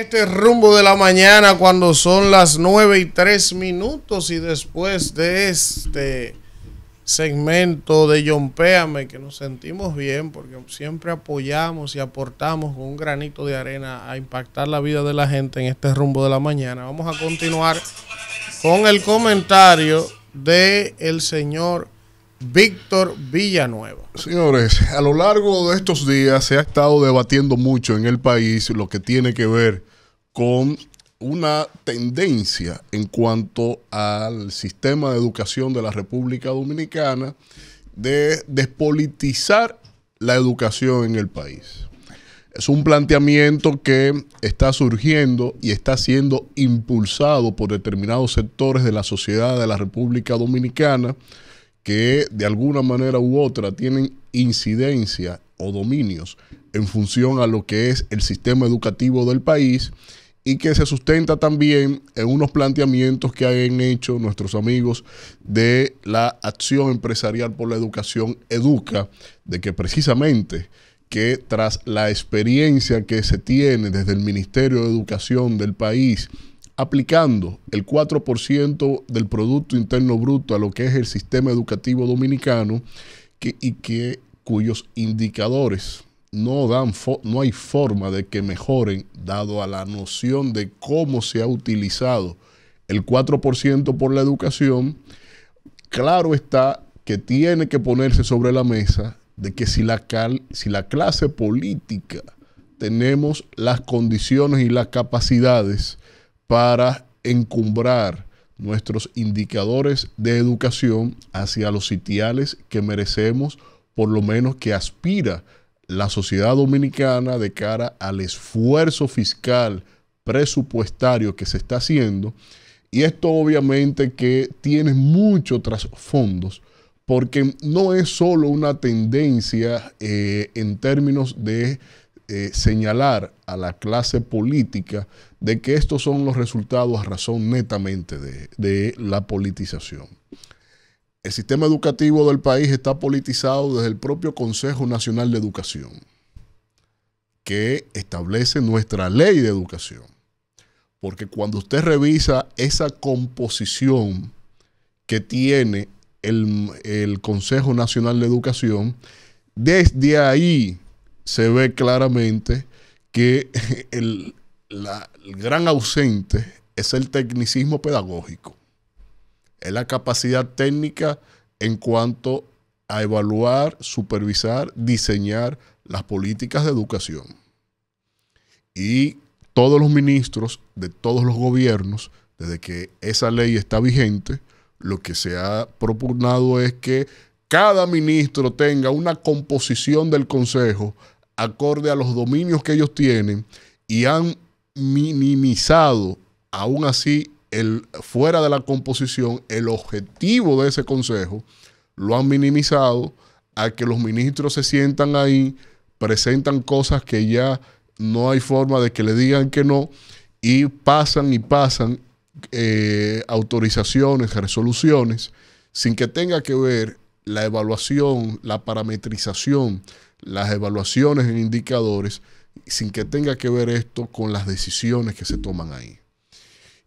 este rumbo de la mañana, cuando son las 9 y 3 minutos, y después de este segmento de John Péame, que nos sentimos bien porque siempre apoyamos y aportamos con un granito de arena a impactar la vida de la gente en este rumbo de la mañana. Vamos a continuar con el comentario de el señor Víctor Villanueva. Señores, a lo largo de estos días se ha estado debatiendo mucho en el país lo que tiene que ver con una tendencia en cuanto al sistema de educación de la República Dominicana de despolitizar la educación en el país. Es un planteamiento que está surgiendo y está siendo impulsado por determinados sectores de la sociedad de la República Dominicana que de alguna manera u otra tienen incidencia o dominios en función a lo que es el sistema educativo del país y que se sustenta también en unos planteamientos que han hecho nuestros amigos de la Acción Empresarial por la Educación Educa, de que precisamente que tras la experiencia que se tiene desde el Ministerio de Educación del país aplicando el 4% del Producto Interno Bruto a lo que es el sistema educativo dominicano y que cuyos indicadores no, dan no hay forma de que mejoren dado a la noción de cómo se ha utilizado el 4% por la educación, claro está que tiene que ponerse sobre la mesa de que si la, si la clase política tenemos las condiciones y las capacidades para encumbrar nuestros indicadores de educación hacia los sitiales que merecemos, por lo menos que aspira la sociedad dominicana de cara al esfuerzo fiscal presupuestario que se está haciendo. Y esto obviamente que tiene muchos trasfondos, porque no es solo una tendencia eh, en términos de eh, señalar a la clase política de que estos son los resultados a razón netamente de, la politización. El sistema educativo del país está politizado desde el propio Consejo Nacional de Educación, que establece nuestra ley de educación. Porque cuando usted revisa esa composición que tiene el Consejo Nacional de Educación, desde ahí se ve claramente que el, gran ausente es el tecnicismo pedagógico. Es la capacidad técnica en cuanto a evaluar, supervisar, diseñar las políticas de educación. Y todos los ministros de todos los gobiernos, desde que esa ley está vigente, lo que se ha propugnado es que cada ministro tenga una composición del consejo acorde a los dominios que ellos tienen y han minimizado aún así el, fuera de la composición el objetivo de ese consejo, lo han minimizado a que los ministros se sientan ahí, presentan cosas que ya no hay forma de que le digan que no y pasan y pasan eh, autorizaciones, resoluciones, sin que tenga que ver la evaluación, la parametrización, las evaluaciones en indicadores, sin que tenga que ver esto con las decisiones que se toman ahí.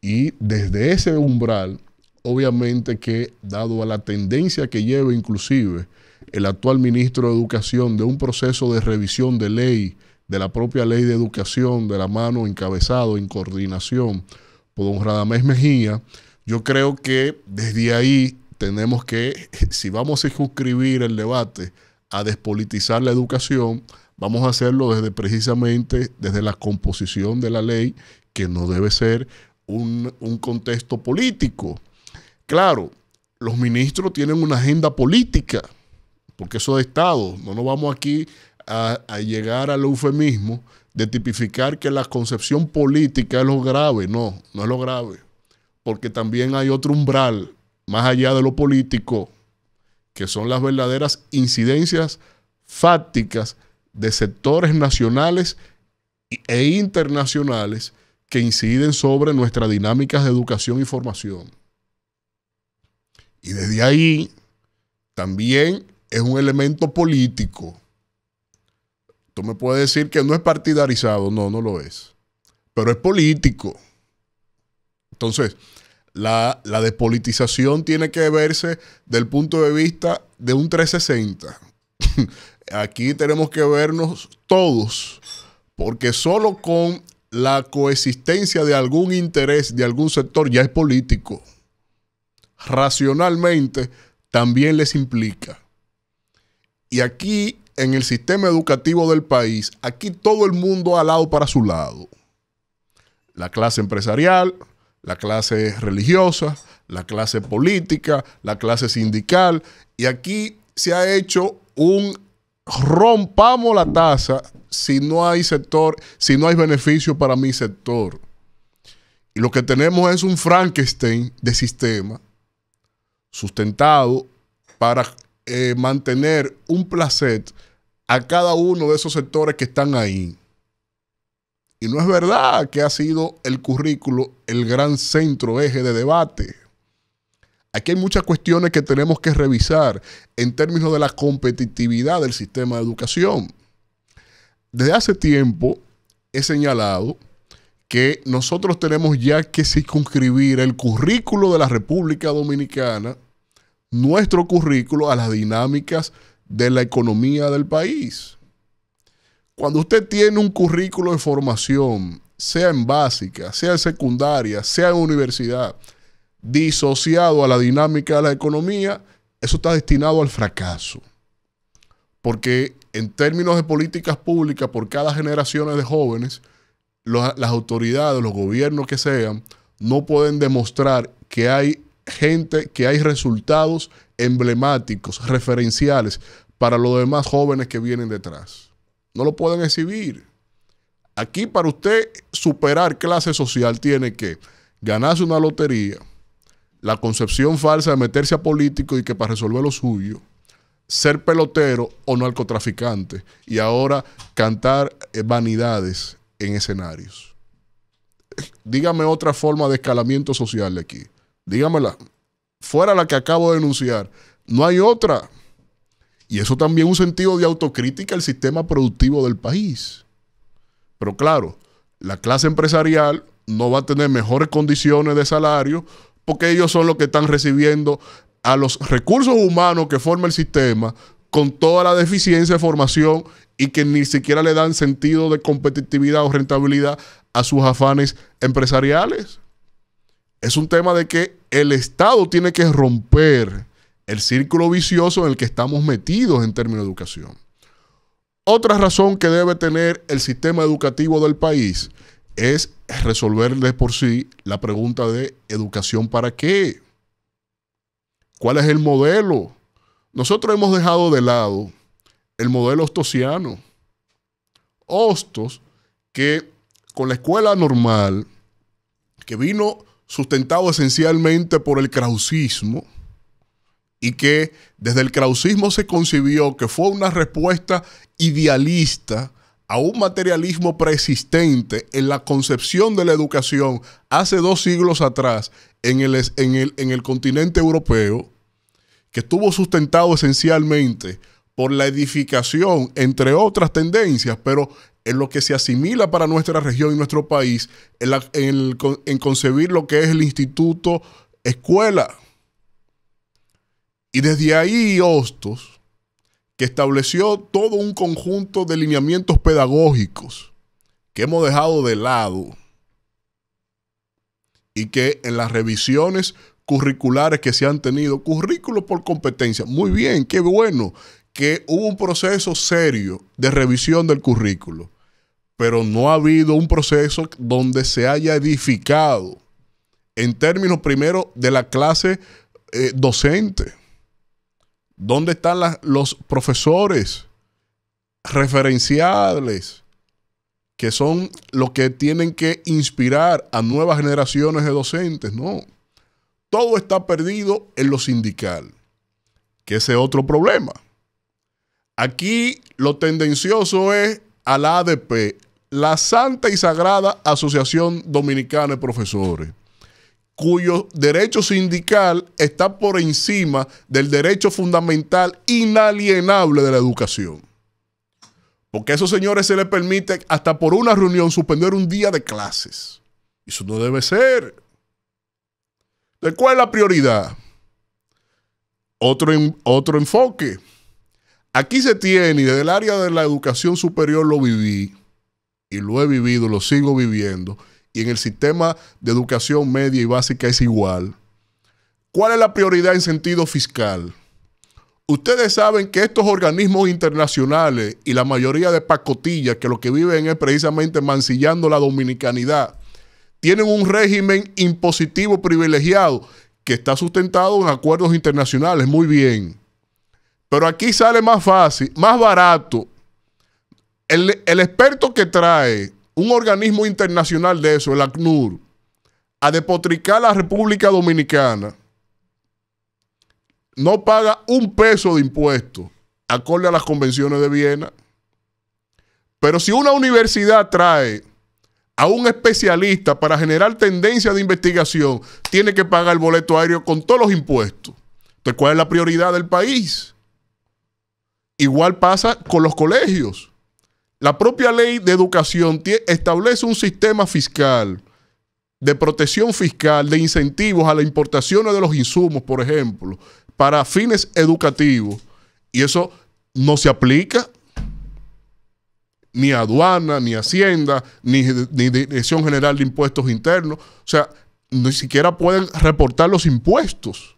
Y desde ese umbral, obviamente que dado a la tendencia que lleva inclusive el actual ministro de Educación de un proceso de revisión de ley, de la propia ley de educación, de la mano encabezado en coordinación por don Radamés Mejía, yo creo que desde ahí tenemos que, si vamos a circunscribir el debate a despolitizar la educación, vamos a hacerlo desde precisamente desde la composición de la ley, que no debe ser un, contexto político. Claro, los ministros tienen una agenda política, porque eso de Estado, no nos vamos aquí a, a, llegar al eufemismo de tipificar que la concepción política es lo grave, no, no es lo grave, porque también hay otro umbral más allá de lo político, que son las verdaderas incidencias fácticas de sectores nacionales e internacionales que inciden sobre nuestras dinámicas de educación y formación. Y desde ahí también es un elemento político. Tú me puedes decir que no es partidarizado, no, no lo es, pero es político. Entonces, la, despolitización tiene que verse del punto de vista de un 360. Aquí tenemos que vernos todos, porque solo con la coexistencia de algún interés, de algún sector, ya es político. Racionalmente también les implica. Y aquí, en el sistema educativo del país, aquí todo el mundo ha lado para su lado. La clase empresarial, la clase religiosa, la clase política, la clase sindical. Y aquí se ha hecho un rompamos la tasa si no hay sector, si no hay beneficio para mi sector. Y lo que tenemos es un Frankenstein de sistema sustentado para eh, mantener un placet a cada uno de esos sectores que están ahí. Y no es verdad que ha sido el currículo el gran centro eje de debate. Aquí hay muchas cuestiones que tenemos que revisar en términos de la competitividad del sistema de educación. Desde hace tiempo he señalado que nosotros tenemos ya que circunscribir el currículo de la República Dominicana, nuestro currículo, a las dinámicas de la economía del país. Cuando usted tiene un currículo de formación, sea en básica, sea en secundaria, sea en universidad, disociado a la dinámica de la economía, eso está destinado al fracaso. Porque en términos de políticas públicas, por cada generación de jóvenes, las autoridades, los gobiernos que sean, no pueden demostrar que hay gente, que hay resultados emblemáticos, referenciales para los demás jóvenes que vienen detrás. No lo pueden exhibir. Aquí para usted superar clase social tiene que ganarse una lotería, la concepción falsa de meterse a político y que para resolver lo suyo, ser pelotero o narcotraficante y ahora cantar eh, vanidades en escenarios. Dígame otra forma de escalamiento social de aquí. Dígamela. Fuera la que acabo de denunciar. No hay otra. Y eso también un sentido de autocrítica al sistema productivo del país. Pero claro, la clase empresarial no va a tener mejores condiciones de salario porque ellos son los que están recibiendo a los recursos humanos que forma el sistema con toda la deficiencia de formación y que ni siquiera le dan sentido de competitividad o rentabilidad a sus afanes empresariales. Es un tema de que el Estado tiene que romper el círculo vicioso en el que estamos metidos en términos de educación. Otra razón que debe tener el sistema educativo del país es resolver de por sí la pregunta de educación para qué. ¿Cuál es el modelo? Nosotros hemos dejado de lado el modelo ostosiano. Hostos que con la escuela normal, que vino sustentado esencialmente por el krausismo, y que desde el krausismo se concibió que fue una respuesta idealista a un materialismo preexistente en la concepción de la educación hace dos siglos atrás en el, en el, continente europeo, que estuvo sustentado esencialmente por la edificación, entre otras tendencias, pero en lo que se asimila para nuestra región y nuestro país, en concebir lo que es el instituto escuela y desde ahí Hostos, que estableció todo un conjunto de lineamientos pedagógicos que hemos dejado de lado y que en las revisiones curriculares que se han tenido, currículos por competencia, muy bien, qué bueno que hubo un proceso serio de revisión del currículo, pero no ha habido un proceso donde se haya edificado en términos primero de la clase eh, docente ¿Dónde están los profesores referenciables que son los que tienen que inspirar a nuevas generaciones de docentes? No. Todo está perdido en lo sindical, que ese es otro problema. Aquí lo tendencioso es a la ADP, la Santa y Sagrada Asociación Dominicana de Profesores cuyo derecho sindical está por encima del derecho fundamental inalienable de la educación. Porque a esos señores se les permite hasta por una reunión suspender un día de clases. Eso no debe ser. ¿De cuál es la prioridad? Otro, otro enfoque. Aquí se tiene, y desde el área de la educación superior lo viví, y lo he vivido, lo sigo viviendo, y en el sistema de educación media y básica es igual. ¿Cuál es la prioridad en sentido fiscal? Ustedes saben que estos organismos internacionales y la mayoría de pacotillas que lo que viven es precisamente mancillando la dominicanidad, tienen un régimen impositivo privilegiado que está sustentado en acuerdos internacionales, muy bien. Pero aquí sale más fácil, más barato. El, el experto que trae un organismo internacional de eso, el ACNUR, a depotricar a la República Dominicana, no paga un peso de impuesto acorde a las convenciones de Viena. Pero si una universidad trae a un especialista para generar tendencia de investigación, tiene que pagar el boleto aéreo con todos los impuestos. Entonces, ¿cuál es la prioridad del país? Igual pasa con los colegios. La propia ley de educación establece un sistema fiscal de protección fiscal, de incentivos a la importación de los insumos, por ejemplo, para fines educativos. Y eso no se aplica ni a aduana, ni a hacienda, ni, ni Dirección General de Impuestos Internos. O sea, ni siquiera pueden reportar los impuestos.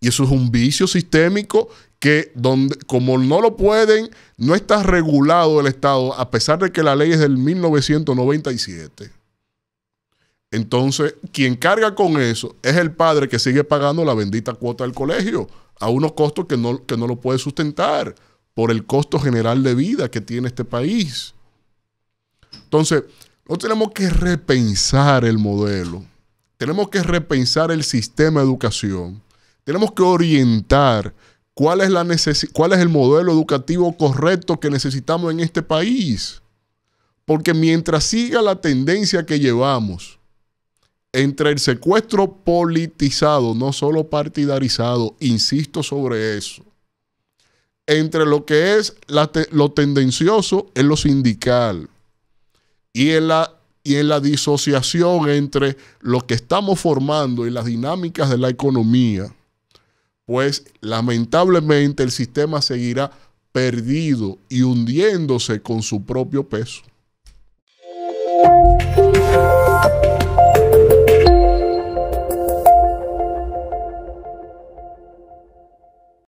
Y eso es un vicio sistémico que donde, como no lo pueden, no está regulado el Estado, a pesar de que la ley es del 1997. Entonces, quien carga con eso es el padre que sigue pagando la bendita cuota del colegio a unos costos que no, que no lo puede sustentar por el costo general de vida que tiene este país. Entonces, no tenemos que repensar el modelo, tenemos que repensar el sistema de educación, tenemos que orientar ¿Cuál es, la ¿Cuál es el modelo educativo correcto que necesitamos en este país? Porque mientras siga la tendencia que llevamos entre el secuestro politizado, no solo partidarizado, insisto sobre eso, entre lo que es lo tendencioso en lo sindical y la, y en la disociación entre lo que estamos formando y las dinámicas de la economía pues lamentablemente el sistema seguirá perdido y hundiéndose con su propio peso.